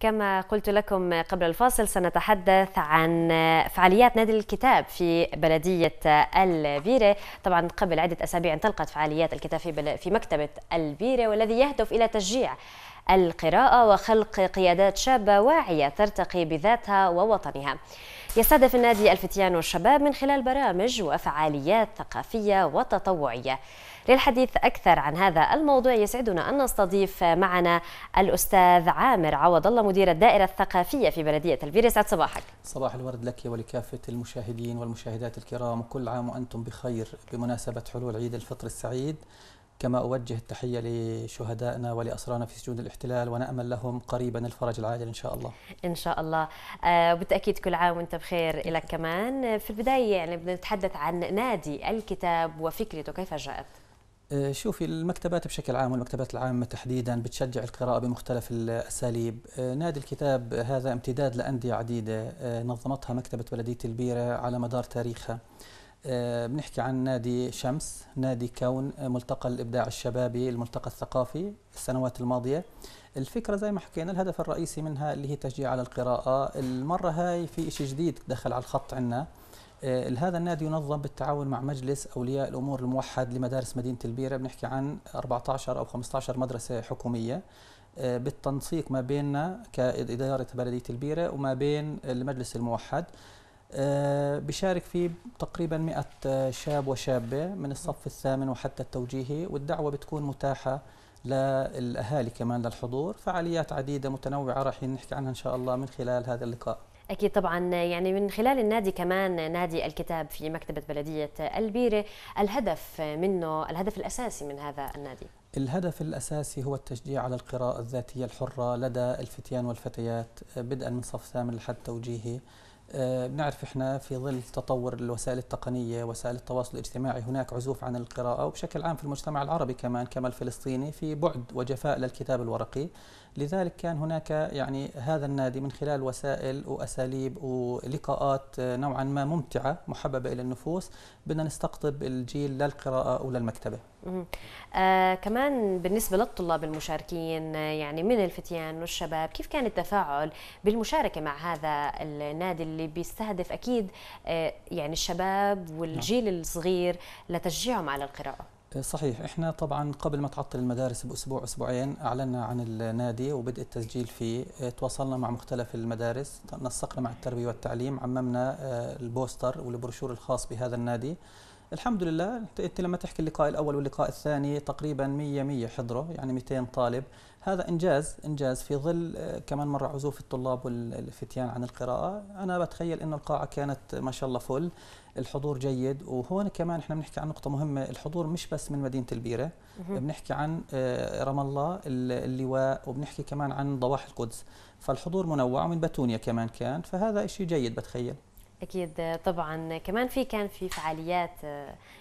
كما قلت لكم قبل الفاصل سنتحدث عن فعاليات نادي الكتاب في بلدية البيرة طبعا قبل عدة أسابيع انطلقت فعاليات الكتاب في مكتبة البيرة والذي يهدف إلى تشجيع القراءة وخلق قيادات شابة واعية ترتقي بذاتها ووطنها يستهدف النادي الفتيان والشباب من خلال برامج وفعاليات ثقافية وتطوعية للحديث أكثر عن هذا الموضوع يسعدنا أن نستضيف معنا الأستاذ عامر عوض الله مدير الدائرة الثقافية في بلدية الفير يسعد صباحك صباح الورد لك ولكافة المشاهدين والمشاهدات الكرام وكل عام وأنتم بخير بمناسبة حلول عيد الفطر السعيد كما أوجه التحية لشهدائنا ولأسرانا في سجون الاحتلال ونأمل لهم قريبا الفرج العاجل إن شاء الله إن شاء الله وبالتأكيد آه، كل عام وأنت بخير لك كمان في البداية يعني بدنا نتحدث عن نادي الكتاب وفكرته كيف جاءت؟ آه، شوفي المكتبات بشكل عام والمكتبات العامة تحديدا بتشجع القراءة بمختلف الأساليب آه، نادي الكتاب هذا امتداد لأندية عديدة نظمتها مكتبة بلدية البيرة على مدار تاريخها آه، بنحكي عن نادي شمس نادي كون آه، ملتقى الإبداع الشبابي الملتقى الثقافي السنوات الماضية الفكرة زي ما حكينا الهدف الرئيسي منها اللي هي تشجيع على القراءة المرة هاي في إشي جديد دخل على الخط عنا آه، هذا النادي ينظم بالتعاون مع مجلس أولياء الأمور الموحد لمدارس مدينة البيرة بنحكي عن 14 أو 15 مدرسة حكومية بالتنسيق ما بيننا كإدارة بلدية البيرة وما بين المجلس الموحد آه، بشارك فيه تقريبا 100 آه، شاب وشابة من الصف الثامن وحتى التوجيهي والدعوة بتكون متاحة للأهالي كمان للحضور فعاليات عديدة متنوعة راح نحكي عنها إن شاء الله من خلال هذا اللقاء أكيد طبعا يعني من خلال النادي كمان نادي الكتاب في مكتبة بلدية البيرة الهدف منه الهدف الأساسي من هذا النادي الهدف الأساسي هو التشجيع على القراءة الذاتية الحرة لدى الفتيان والفتيات آه، بدءا من صف ثامن لحد توجيهي آه، بنعرف احنا في ظل تطور الوسائل التقنيه وسائل التواصل الاجتماعي هناك عزوف عن القراءه وبشكل عام في المجتمع العربي كمان كما الفلسطيني في بعد وجفاء للكتاب الورقي لذلك كان هناك يعني هذا النادي من خلال وسائل واساليب ولقاءات آه، نوعا ما ممتعه محببه الى النفوس بدنا نستقطب الجيل للقراءه وللمكتبه آه كمان بالنسبة للطلاب المشاركين آه، يعني من الفتيان والشباب كيف كان التفاعل بالمشاركة مع هذا النادي اللي بيستهدف اكيد آه، يعني الشباب والجيل نعم. الصغير لتشجيعهم على القراءه آه، صحيح احنا طبعا قبل ما تعطل المدارس باسبوع اسبوعين اعلنا عن النادي وبدء التسجيل فيه آه، تواصلنا مع مختلف المدارس نسقنا مع التربيه والتعليم عممنا البوستر والبروشور الخاص بهذا النادي الحمد لله انت لما تحكي اللقاء الاول واللقاء الثاني تقريبا 100 100 حضره يعني 200 طالب هذا انجاز انجاز في ظل آه، كمان مره عزوف الطلاب والفتيان عن القراءه انا بتخيل انه القاعه كانت ما شاء الله فل الحضور جيد وهون كمان احنا بنحكي عن نقطه مهمه الحضور مش بس من مدينه البيره بنحكي عن آه، رام الله اللواء وبنحكي كمان عن ضواحي القدس فالحضور منوع ومن بتونيا كمان كان فهذا شيء جيد بتخيل اكيد طبعا كمان في كان في فعاليات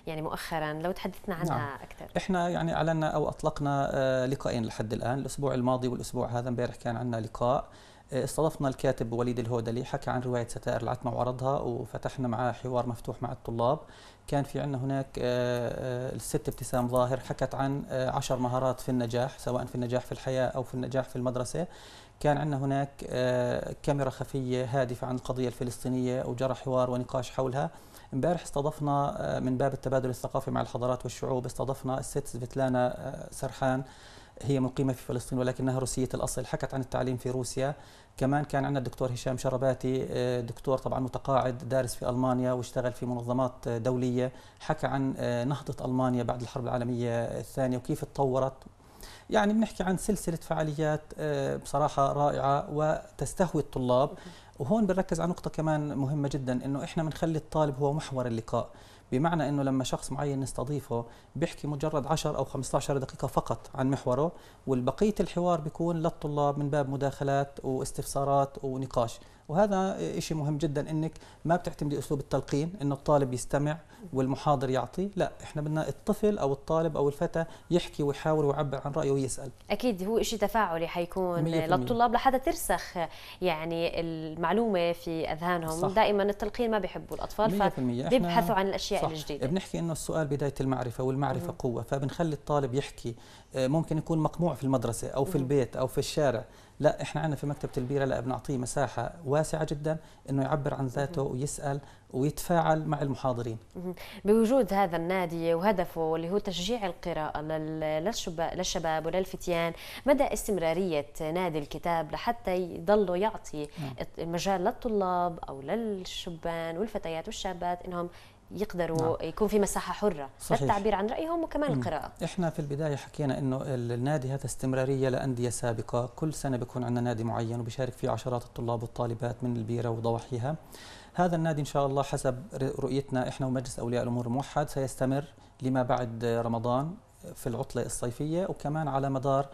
يعني مؤخرا لو تحدثنا عنها نعم. اكثر احنا يعني اعلنا او اطلقنا آه، لقاءين لحد الان الاسبوع الماضي والاسبوع هذا امبارح كان عندنا لقاء آه، استضفنا الكاتب وليد الهودلي حكى عن روايه ستائر العتمه وعرضها وفتحنا معاه حوار مفتوح مع الطلاب كان في عندنا هناك آه، الست ابتسام ظاهر حكت عن عشر مهارات في النجاح سواء في النجاح في الحياه او في النجاح في المدرسه كان عندنا هناك آه، كاميرا خفية هادفة عن القضية الفلسطينية وجرى حوار ونقاش حولها امبارح استضفنا آه، من باب التبادل الثقافي مع الحضارات والشعوب استضفنا الست سفتلانا آه، سرحان هي مقيمة في فلسطين ولكنها روسية الأصل حكت عن التعليم في روسيا كمان كان عندنا الدكتور هشام شرباتي دكتور طبعا متقاعد دارس في ألمانيا واشتغل في منظمات دولية حكى عن نهضة ألمانيا بعد الحرب العالمية الثانية وكيف تطورت يعني بنحكي عن سلسله فعاليات آه، بصراحه رائعه وتستهوي الطلاب وهون بنركز على نقطه كمان مهمه جدا انه احنا بنخلي الطالب هو محور اللقاء بمعنى انه لما شخص معين نستضيفه بيحكي مجرد 10 او 15 دقيقه فقط عن محوره والبقيه الحوار بيكون للطلاب من باب مداخلات واستفسارات ونقاش وهذا شيء مهم جدا انك ما بتعتمدي اسلوب التلقين انه الطالب يستمع والمحاضر يعطي لا احنا بدنا الطفل او الطالب او الفتى يحكي ويحاول ويعبر عن رايه ويسال اكيد هو شيء تفاعلي حيكون للطلاب لحتى ترسخ يعني المعلومه في اذهانهم صح. دائما التلقين ما بيحبوا الاطفال فبيبحثوا عن الاشياء صح. الجديده بنحكي انه السؤال بدايه المعرفه والمعرفه مم. قوه فبنخلي الطالب يحكي آه، ممكن يكون مقموع في المدرسه او في البيت او في الشارع لا احنا عندنا في مكتبه البيره لا بنعطيه مساحه واسعه جدا انه يعبر عن ذاته ويسال ويتفاعل مع المحاضرين بوجود هذا النادي وهدفه اللي هو تشجيع القراءة للشباب وللفتيان مدى استمرارية نادي الكتاب لحتى يضلوا يعطي نعم. مجال للطلاب أو للشبان والفتيات والشابات إنهم يقدروا نعم. يكون في مساحه حره صحيح. للتعبير عن رايهم وكمان القراءه احنا في البدايه حكينا انه النادي هذا استمراريه لانديه سابقه كل سنه بيكون عندنا نادي معين وبيشارك فيه عشرات الطلاب والطالبات من البيره وضواحيها هذا النادي ان شاء الله حسب رؤيتنا احنا ومجلس اولياء الامور الموحد سيستمر لما بعد رمضان في العطلة الصيفية وكمان على مدار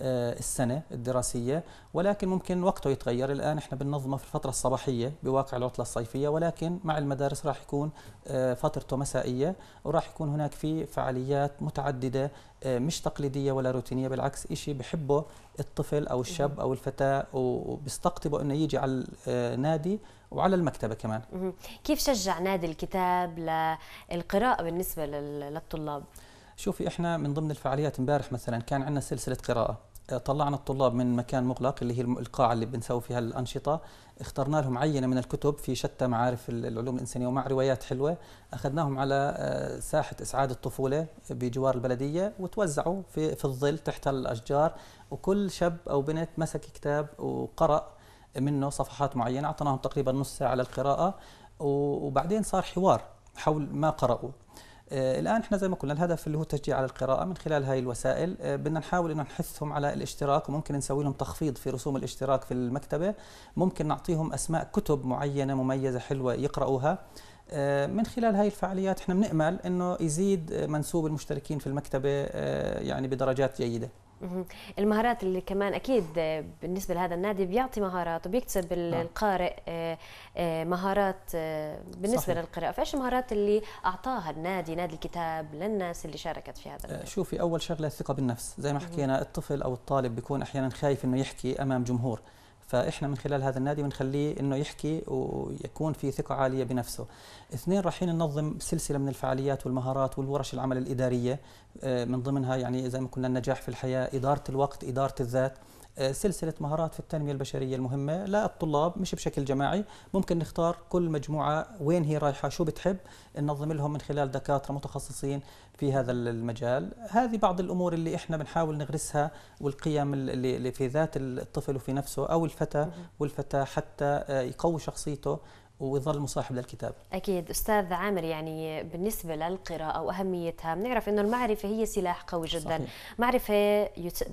آه، السنة الدراسية ولكن ممكن وقته يتغير الآن احنا بننظمه في الفترة الصباحية بواقع العطلة الصيفية ولكن مع المدارس راح يكون آه، فترته مسائية وراح يكون هناك في فعاليات متعددة آه، مش تقليدية ولا روتينية بالعكس شيء بحبه الطفل أو الشاب أو الفتاة وبيستقطبه أنه يجي على النادي وعلى المكتبة كمان كيف شجع نادي الكتاب للقراءة بالنسبة للطلاب؟ شوفي احنا من ضمن الفعاليات امبارح مثلا كان عندنا سلسله قراءه طلعنا الطلاب من مكان مغلق اللي هي القاعة اللي بنسوي فيها الأنشطة اخترنا لهم عينة من الكتب في شتى معارف العلوم الإنسانية ومع روايات حلوة أخذناهم على آه، ساحة إسعاد الطفولة بجوار البلدية وتوزعوا في, في الظل تحت الأشجار وكل شاب أو بنت مسك كتاب وقرأ منه صفحات معينة أعطيناهم تقريبا نص ساعة على القراءة وبعدين صار حوار حول ما قرأوا آه، الان احنا زي ما قلنا الهدف اللي هو التشجيع على القراءه من خلال هاي الوسائل آه، بدنا نحاول انه نحثهم على الاشتراك وممكن نسوي لهم تخفيض في رسوم الاشتراك في المكتبه ممكن نعطيهم اسماء كتب معينه مميزه حلوه يقراوها آه، من خلال هاي الفعاليات احنا بنأمل انه يزيد منسوب المشتركين في المكتبه يعني بدرجات جيده المهارات اللي كمان اكيد آه، بالنسبه لهذا النادي بيعطي مهارات وبيكتسب نعم. القارئ آه، آه، مهارات بالنسبه صحيح. للقراءه فايش المهارات اللي اعطاها النادي نادي الكتاب للناس اللي شاركت في هذا النادي؟ شوفي اول شغله الثقه بالنفس زي ما حكينا الطفل او الطالب بيكون احيانا خايف انه يحكي امام جمهور فاحنا من خلال هذا النادي بنخليه انه يحكي ويكون في ثقه عاليه بنفسه. اثنين رايحين ننظم سلسله من الفعاليات والمهارات والورش العمل الاداريه آه، من ضمنها يعني زي ما قلنا النجاح في الحياه، اداره الوقت، اداره الذات. آه، سلسله مهارات في التنميه البشريه المهمه للطلاب مش بشكل جماعي ممكن نختار كل مجموعه وين هي رايحه شو بتحب ننظم لهم من خلال دكاتره متخصصين في هذا المجال هذه بعض الامور اللي احنا بنحاول نغرسها والقيم اللي في ذات الطفل وفي نفسه او الفتى والفتاه حتى آه، يقوي شخصيته ويظل مصاحب للكتاب أكيد أستاذ عامر يعني بالنسبة للقراءة وأهميتها بنعرف أنه المعرفة هي سلاح قوي جدا صحيح. معرفة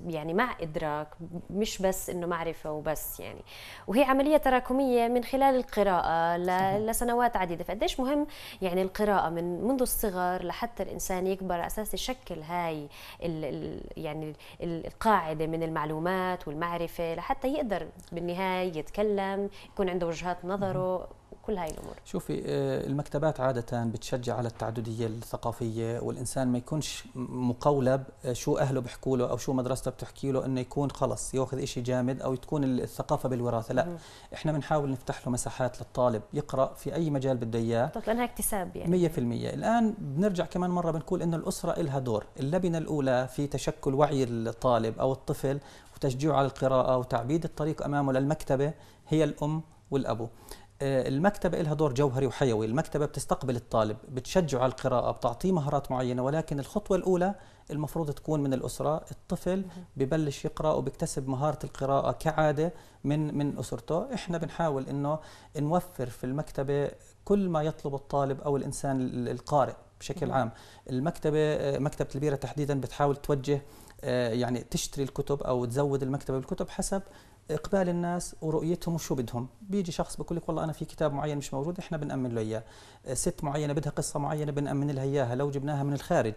يعني مع إدراك مش بس أنه معرفة وبس يعني وهي عملية تراكمية من خلال القراءة ل... لسنوات عديدة فقديش مهم يعني القراءة من منذ الصغر لحتى الإنسان يكبر أساس يشكل هاي ال... ال... يعني القاعدة من المعلومات والمعرفة لحتى يقدر بالنهاية يتكلم يكون عنده وجهات نظره كل هاي الامور شوفي آه، المكتبات عاده بتشجع على التعدديه الثقافيه والانسان ما يكونش مقولب آه، شو اهله بيحكوا له او شو مدرسته بتحكي له انه يكون خلص ياخذ شيء جامد او تكون الثقافه بالوراثه لا احنا بنحاول نفتح له مساحات للطالب يقرا في اي مجال بده اياه لانها اكتساب يعني 100% الان بنرجع كمان مره بنقول انه الاسره لها دور اللبنه الاولى في تشكل وعي الطالب او الطفل وتشجيعه على القراءه وتعبيد الطريق امامه للمكتبه هي الام والابو آه، المكتبة لها دور جوهري وحيوي المكتبة بتستقبل الطالب بتشجعه على القراءة بتعطيه مهارات معينة ولكن الخطوة الأولى المفروض تكون من الأسرة الطفل ببلش يقرأ وبيكتسب مهارة القراءة كعادة من من أسرته إحنا بنحاول أنه نوفر في المكتبة كل ما يطلب الطالب أو الإنسان القارئ بشكل عام المكتبة آه، مكتبة البيرة تحديدا بتحاول توجه آه، يعني تشتري الكتب او تزود المكتبه بالكتب حسب اقبال الناس ورؤيتهم وشو بدهم بيجي شخص بقول لك والله انا في كتاب معين مش موجود احنا بنامن له اياه ست معينه بدها قصه معينه بنامن لها اياها لو جبناها من الخارج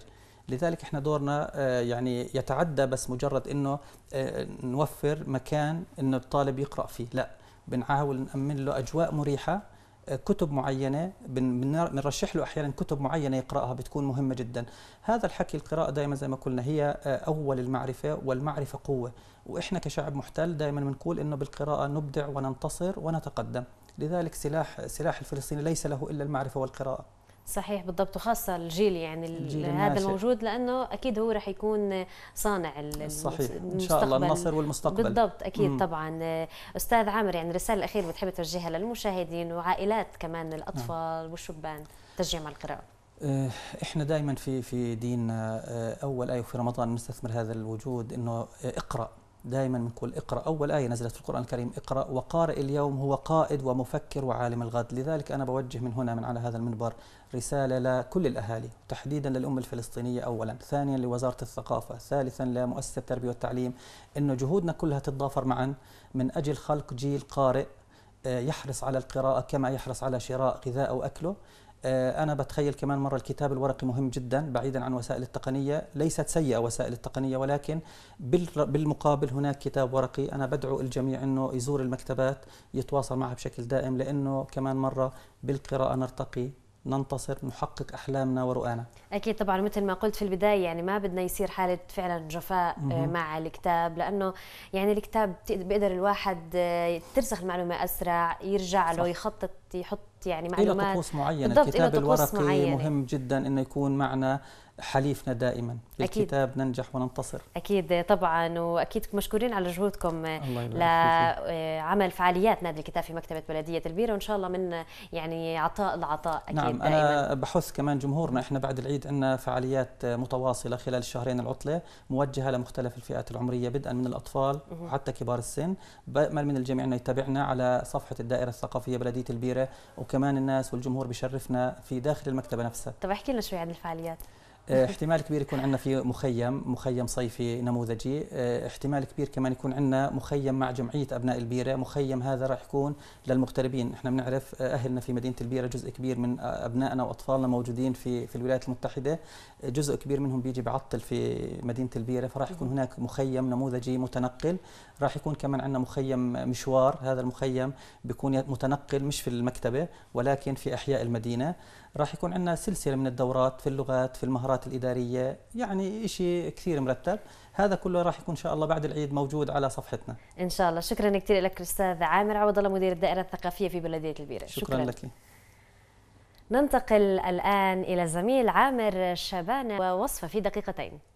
لذلك احنا دورنا آه، يعني يتعدى بس مجرد انه آه، نوفر مكان انه الطالب يقرا فيه لا بنحاول نامن له اجواء مريحه كتب معينة بنرشح له أحيانا كتب معينة يقرأها بتكون مهمة جدا هذا الحكي القراءة دائما زي ما قلنا هي آه، أول المعرفة والمعرفة قوة وإحنا كشعب محتل دائما بنقول إنه بالقراءة نبدع وننتصر ونتقدم لذلك سلاح سلاح الفلسطيني ليس له إلا المعرفة والقراءة صحيح بالضبط وخاصه الجيل يعني الجيل هذا الموجود لانه اكيد هو رح يكون صانع صحيح ان شاء الله النصر والمستقبل بالضبط اكيد مم. طبعا استاذ عامر يعني رسالة الاخيره بتحب توجهها للمشاهدين وعائلات كمان الاطفال مم. نعم. والشبان تشجيع مع القراءه إيه، احنا دائما في في ديننا آه، اول ايه في رمضان نستثمر هذا الوجود انه اقرا دائما بنقول اقرا اول ايه نزلت في القران الكريم اقرا وقارئ اليوم هو قائد ومفكر وعالم الغد لذلك انا بوجه من هنا من على هذا المنبر رساله لكل الاهالي تحديدا للامه الفلسطينيه اولا ثانيا لوزاره الثقافه ثالثا لمؤسسه التربيه والتعليم انه جهودنا كلها تتضافر معا من اجل خلق جيل قارئ آه، يحرص على القراءه كما يحرص على شراء غذاء واكله آه، أنا بتخيل كمان مرة الكتاب الورقي مهم جدا بعيدا عن وسائل التقنية ليست سيئة وسائل التقنية ولكن بالمقابل هناك كتاب ورقي أنا بدعو الجميع أنه يزور المكتبات يتواصل معها بشكل دائم لأنه كمان مرة بالقراءة نرتقي ننتصر نحقق احلامنا ورؤانا اكيد طبعا مثل ما قلت في البدايه يعني ما بدنا يصير حاله فعلا جفاء آه، مع الكتاب لانه يعني الكتاب بيقدر الواحد آه، ترسخ المعلومه اسرع يرجع صح. له يخطط يحط يعني معلومات إلى طقوس معينة الكتاب الورقي معينة. مهم جدا أنه يكون معنا حليفنا دائما للكتاب أكيد. ننجح وننتصر أكيد طبعا وأكيد مشكورين على جهودكم آه، لعمل آه، فعاليات نادي الكتاب في مكتبة بلدية البيرة وإن شاء الله من يعني عطاء العطاء أكيد نعم دائما. أنا بحث كمان جمهورنا إحنا بعد العيد عندنا فعاليات آه، متواصلة خلال الشهرين العطلة موجهة لمختلف الفئات العمرية بدءا من الأطفال وحتى كبار السن بأمل من الجميع أنه يتابعنا على صفحة الدائرة الثقافية بلدية البيرة وكمان الناس والجمهور بيشرفنا في داخل المكتبة نفسها طب احكي لنا شوي عن الفعاليات آه، احتمال كبير يكون عندنا في مخيم مخيم صيفي نموذجي آه، احتمال كبير كمان يكون عندنا مخيم مع جمعيه ابناء البيره مخيم هذا راح يكون للمغتربين احنا بنعرف آه، اهلنا في مدينه البيره جزء كبير من ابنائنا واطفالنا موجودين في في الولايات المتحده جزء كبير منهم بيجي بعطل في مدينه البيره فراح يكون هناك مخيم نموذجي متنقل راح يكون كمان عندنا مخيم مشوار هذا المخيم بيكون متنقل مش في المكتبه ولكن في احياء المدينه راح يكون عندنا سلسله من الدورات في اللغات في المهارات القرارات الإدارية يعني شيء كثير مرتب هذا كله راح يكون إن شاء الله بعد العيد موجود على صفحتنا إن شاء الله شكرا كثير لك أستاذ عامر عوض الله مدير الدائرة الثقافية في بلدية البيرة شكرا, شكرا لك ننتقل الآن إلى زميل عامر شبانة ووصفة في دقيقتين